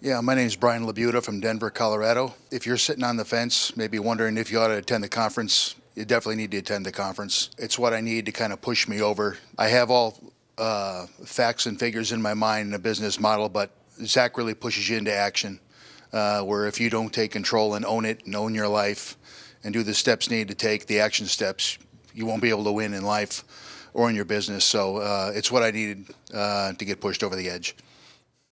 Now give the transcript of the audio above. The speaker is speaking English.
Yeah, my name is Brian Labuta from Denver, Colorado. If you're sitting on the fence, maybe wondering if you ought to attend the conference, you definitely need to attend the conference. It's what I need to kind of push me over. I have all uh, facts and figures in my mind and a business model, but Zach really pushes you into action. Uh, where if you don't take control and own it and own your life and do the steps needed to take, the action steps, you won't be able to win in life or in your business. So uh, it's what I needed uh, to get pushed over the edge.